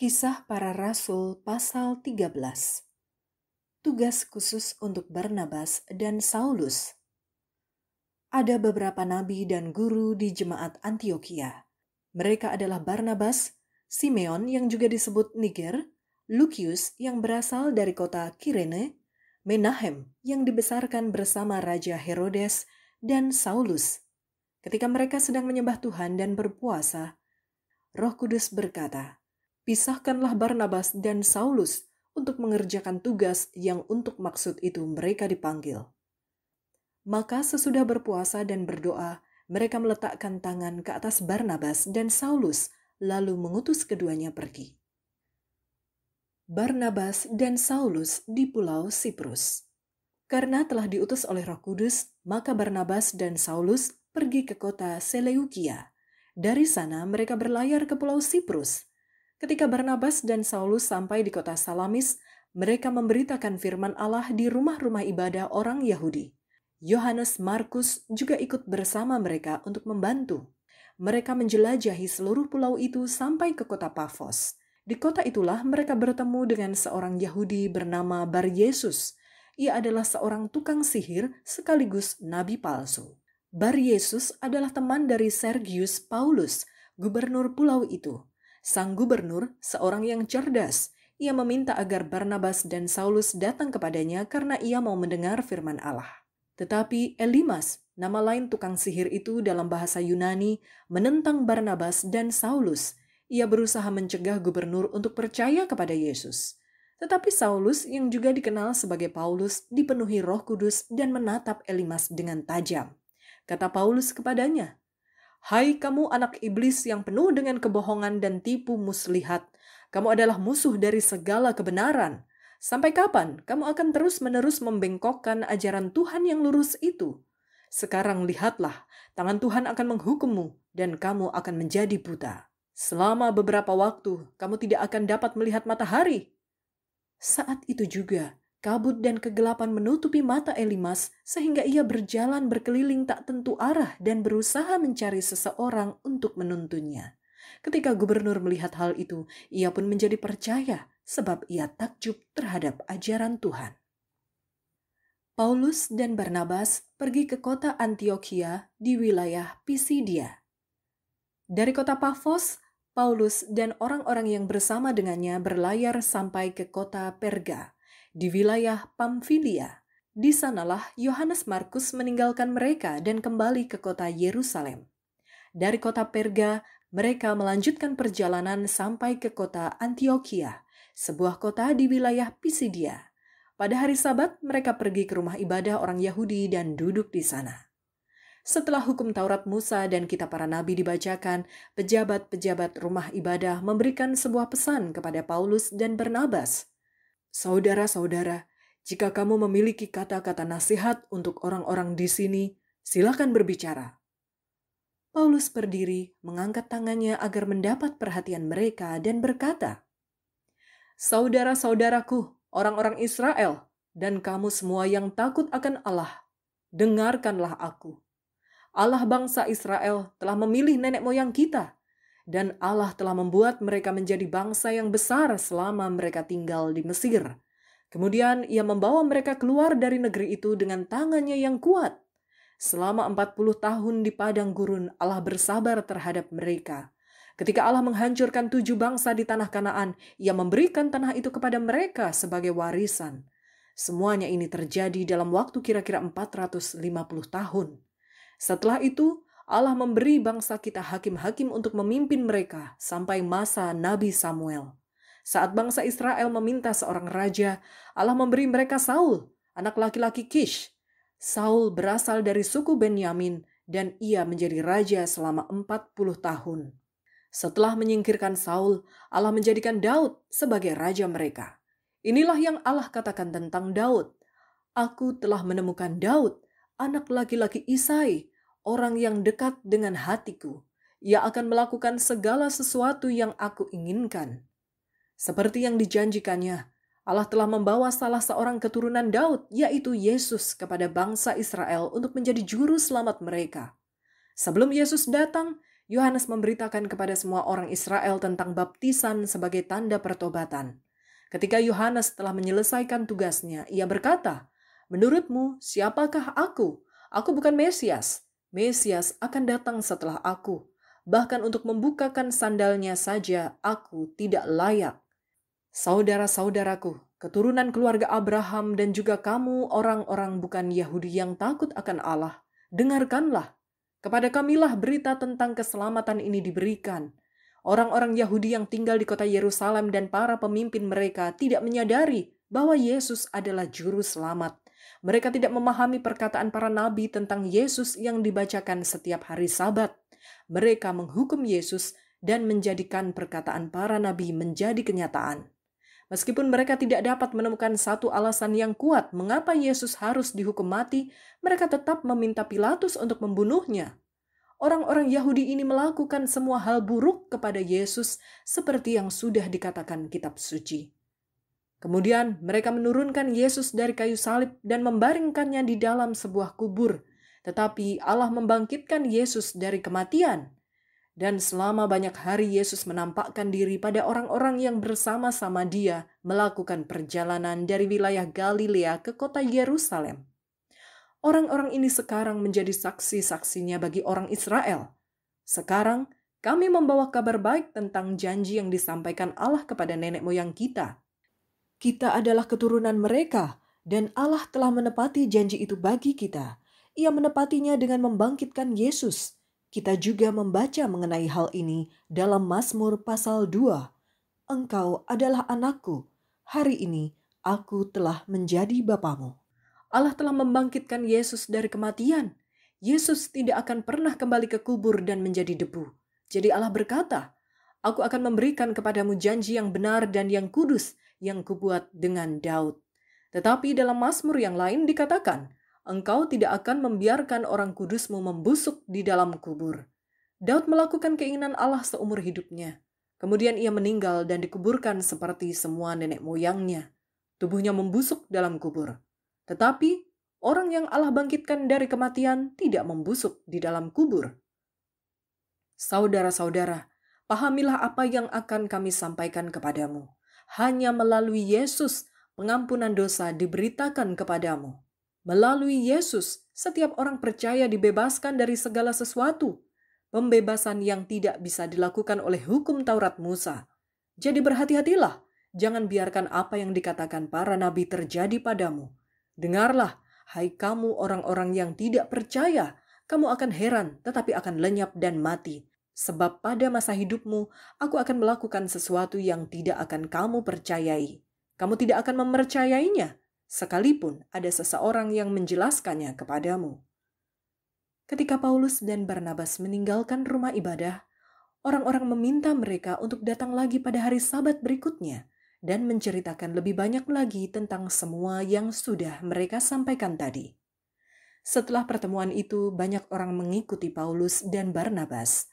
Kisah Para Rasul pasal 13. Tugas khusus untuk Barnabas dan Saulus. Ada beberapa nabi dan guru di jemaat Antioquia. Mereka adalah Barnabas, Simeon yang juga disebut Niger, Lucius yang berasal dari kota Kirene, Menahem yang dibesarkan bersama Raja Herodes dan Saulus. Ketika mereka sedang menyembah Tuhan dan berpuasa, Roh Kudus berkata, pisahkanlah Barnabas dan Saulus untuk mengerjakan tugas yang untuk maksud itu mereka dipanggil. Maka sesudah berpuasa dan berdoa, mereka meletakkan tangan ke atas Barnabas dan Saulus, lalu mengutus keduanya pergi. Barnabas dan Saulus di Pulau Siprus. Karena telah diutus oleh Roh Kudus, maka Barnabas dan Saulus pergi ke kota Seleukia. Dari sana mereka berlayar ke Pulau Siprus, Ketika Barnabas dan Saulus sampai di kota Salamis, mereka memberitakan firman Allah di rumah-rumah ibadah orang Yahudi. Yohanes Markus juga ikut bersama mereka untuk membantu. Mereka menjelajahi seluruh pulau itu sampai ke kota Pafos. Di kota itulah mereka bertemu dengan seorang Yahudi bernama Bar Yesus. Ia adalah seorang tukang sihir sekaligus nabi palsu. Bar Yesus adalah teman dari Sergius Paulus, gubernur pulau itu Sang gubernur, seorang yang cerdas, ia meminta agar Barnabas dan Saulus datang kepadanya karena ia mau mendengar firman Allah. Tetapi Elimas, nama lain tukang sihir itu dalam bahasa Yunani, menentang Barnabas dan Saulus. Ia berusaha mencegah gubernur untuk percaya kepada Yesus. Tetapi Saulus, yang juga dikenal sebagai Paulus, dipenuhi Roh Kudus dan menatap Elimas dengan tajam. Kata Paulus kepadanya, Hai kamu anak iblis yang penuh dengan kebohongan dan tipu muslihat. Kamu adalah musuh dari segala kebenaran. Sampai kapan kamu akan terus-menerus membengkokkan ajaran Tuhan yang lurus itu? Sekarang lihatlah, tangan Tuhan akan menghukummu dan kamu akan menjadi buta. Selama beberapa waktu, kamu tidak akan dapat melihat matahari. Saat itu juga, Kabut dan kegelapan menutupi mata Elimas sehingga ia berjalan berkeliling tak tentu arah dan berusaha mencari seseorang untuk menuntunnya. Ketika gubernur melihat hal itu, ia pun menjadi percaya sebab ia takjub terhadap ajaran Tuhan. Paulus dan Barnabas pergi ke kota Antioquia di wilayah Pisidia. Dari kota Paphos, Paulus dan orang-orang yang bersama dengannya berlayar sampai ke kota Perga di wilayah Pamfilia. Di sanalah Yohanes Markus meninggalkan mereka dan kembali ke kota Yerusalem. Dari kota Perga, mereka melanjutkan perjalanan sampai ke kota Antioquia, sebuah kota di wilayah Pisidia. Pada hari Sabat, mereka pergi ke rumah ibadah orang Yahudi dan duduk di sana. Setelah hukum Taurat Musa dan kitab para nabi dibacakan, pejabat-pejabat rumah ibadah memberikan sebuah pesan kepada Paulus dan Bernabas – Saudara-saudara, jika kamu memiliki kata-kata nasihat untuk orang-orang di sini, silakan berbicara. Paulus berdiri, mengangkat tangannya agar mendapat perhatian mereka dan berkata, Saudara-saudaraku, orang-orang Israel, dan kamu semua yang takut akan Allah, dengarkanlah aku. Allah bangsa Israel telah memilih nenek moyang kita dan Allah telah membuat mereka menjadi bangsa yang besar selama mereka tinggal di Mesir. Kemudian ia membawa mereka keluar dari negeri itu dengan tangannya yang kuat. Selama 40 tahun di padang gurun, Allah bersabar terhadap mereka. Ketika Allah menghancurkan tujuh bangsa di tanah Kanaan, ia memberikan tanah itu kepada mereka sebagai warisan. Semuanya ini terjadi dalam waktu kira-kira 450 tahun. Setelah itu, Allah memberi bangsa kita hakim-hakim untuk memimpin mereka sampai masa Nabi Samuel. Saat bangsa Israel meminta seorang raja, Allah memberi mereka Saul, anak laki-laki Kish. Saul berasal dari suku Benyamin dan ia menjadi raja selama 40 tahun. Setelah menyingkirkan Saul, Allah menjadikan Daud sebagai raja mereka. Inilah yang Allah katakan tentang Daud. Aku telah menemukan Daud, anak laki-laki Isai, orang yang dekat dengan hatiku. Ia akan melakukan segala sesuatu yang aku inginkan. Seperti yang dijanjikannya, Allah telah membawa salah seorang keturunan Daud, yaitu Yesus, kepada bangsa Israel untuk menjadi juru selamat mereka. Sebelum Yesus datang, Yohanes memberitakan kepada semua orang Israel tentang baptisan sebagai tanda pertobatan. Ketika Yohanes telah menyelesaikan tugasnya, ia berkata, "Menurutmu, siapakah aku? Aku bukan Mesias, Mesias akan datang setelah aku. Bahkan untuk membukakan sandalnya saja, aku tidak layak. Saudara-saudaraku, keturunan keluarga Abraham dan juga kamu orang-orang bukan Yahudi yang takut akan Allah, dengarkanlah. Kepada kamilah berita tentang keselamatan ini diberikan. Orang-orang Yahudi yang tinggal di kota Yerusalem dan para pemimpin mereka tidak menyadari bahwa Yesus adalah juru selamat mereka tidak memahami perkataan para nabi tentang Yesus yang dibacakan setiap hari Sabat. Mereka menghukum Yesus dan menjadikan perkataan para nabi menjadi kenyataan. Meskipun mereka tidak dapat menemukan satu alasan yang kuat mengapa Yesus harus dihukum mati, mereka tetap meminta Pilatus untuk membunuhnya. Orang-orang Yahudi ini melakukan semua hal buruk kepada Yesus, seperti yang sudah dikatakan Kitab Suci. Kemudian mereka menurunkan Yesus dari kayu salib dan membaringkannya di dalam sebuah kubur. Tetapi Allah membangkitkan Yesus dari kematian. Dan selama banyak hari Yesus menampakkan diri pada orang-orang yang bersama-sama dia melakukan perjalanan dari wilayah Galilea ke kota Yerusalem. Orang-orang ini sekarang menjadi saksi-saksinya bagi orang Israel. Sekarang, kami membawa kabar baik tentang janji yang disampaikan Allah kepada nenek moyang kita – kita adalah keturunan mereka, dan Allah telah menepati janji itu bagi kita. Ia menepatinya dengan membangkitkan Yesus. Kita juga membaca mengenai hal ini dalam Mazmur pasal 2. Engkau adalah anakku, hari ini aku telah menjadi bapamu. Allah telah membangkitkan Yesus dari kematian. Yesus tidak akan pernah kembali ke kubur dan menjadi debu. Jadi Allah berkata, Aku akan memberikan kepadamu janji yang benar dan yang kudus, yang kubuat dengan Daud. Tetapi dalam Mazmur yang lain dikatakan, engkau tidak akan membiarkan orang kudusmu membusuk di dalam kubur. Daud melakukan keinginan Allah seumur hidupnya. Kemudian ia meninggal dan dikuburkan seperti semua nenek moyangnya. Tubuhnya membusuk dalam kubur. Tetapi orang yang Allah bangkitkan dari kematian tidak membusuk di dalam kubur. Saudara-saudara, pahamilah apa yang akan kami sampaikan kepadamu hanya melalui Yesus pengampunan dosa diberitakan kepadamu. Melalui Yesus, setiap orang percaya dibebaskan dari segala sesuatu, pembebasan yang tidak bisa dilakukan oleh hukum Taurat Musa. Jadi berhati-hatilah, jangan biarkan apa yang dikatakan para nabi terjadi padamu. Dengarlah, hai kamu orang-orang yang tidak percaya, kamu akan heran tetapi akan lenyap dan mati sebab pada masa hidupmu aku akan melakukan sesuatu yang tidak akan kamu percayai. Kamu tidak akan mempercayainya, sekalipun ada seseorang yang menjelaskannya kepadamu. Ketika Paulus dan Barnabas meninggalkan rumah ibadah, orang-orang meminta mereka untuk datang lagi pada hari Sabat berikutnya dan menceritakan lebih banyak lagi tentang semua yang sudah mereka sampaikan tadi. Setelah pertemuan itu, banyak orang mengikuti Paulus dan Barnabas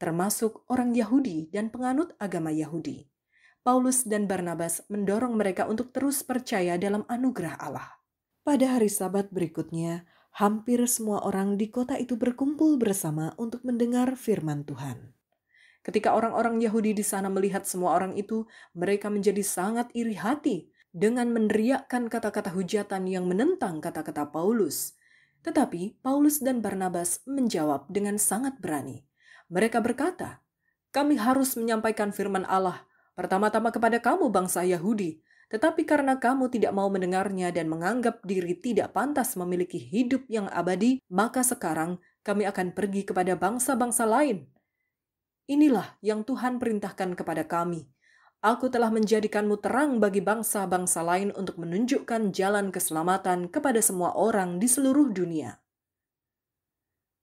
termasuk orang Yahudi dan penganut agama Yahudi. Paulus dan Barnabas mendorong mereka untuk terus percaya dalam anugerah Allah. Pada hari Sabat berikutnya, hampir semua orang di kota itu berkumpul bersama untuk mendengar firman Tuhan. Ketika orang-orang Yahudi di sana melihat semua orang itu, mereka menjadi sangat iri hati dengan meneriakkan kata-kata hujatan yang menentang kata-kata Paulus. Tetapi Paulus dan Barnabas menjawab dengan sangat berani. Mereka berkata, "Kami harus menyampaikan firman Allah pertama-tama kepada kamu, bangsa Yahudi, tetapi karena kamu tidak mau mendengarnya dan menganggap diri tidak pantas memiliki hidup yang abadi, maka sekarang kami akan pergi kepada bangsa-bangsa lain." Inilah yang Tuhan perintahkan kepada kami. Aku telah menjadikanmu terang bagi bangsa-bangsa lain untuk menunjukkan jalan keselamatan kepada semua orang di seluruh dunia.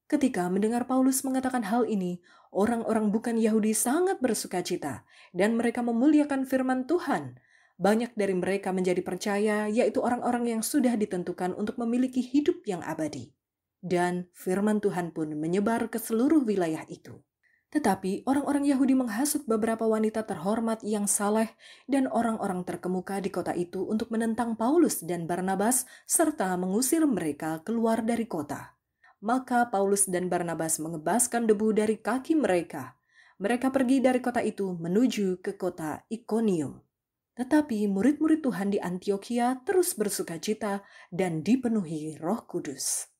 Ketika mendengar Paulus mengatakan hal ini, orang-orang bukan Yahudi sangat bersuka cita dan mereka memuliakan firman Tuhan. Banyak dari mereka menjadi percaya, yaitu orang-orang yang sudah ditentukan untuk memiliki hidup yang abadi. Dan firman Tuhan pun menyebar ke seluruh wilayah itu. Tetapi orang-orang Yahudi menghasut beberapa wanita terhormat yang saleh dan orang-orang terkemuka di kota itu untuk menentang Paulus dan Barnabas serta mengusir mereka keluar dari kota. Maka Paulus dan Barnabas mengebaskan debu dari kaki mereka. Mereka pergi dari kota itu menuju ke kota Iconium. Tetapi murid-murid Tuhan di Antioquia terus bersuka cita dan dipenuhi Roh Kudus.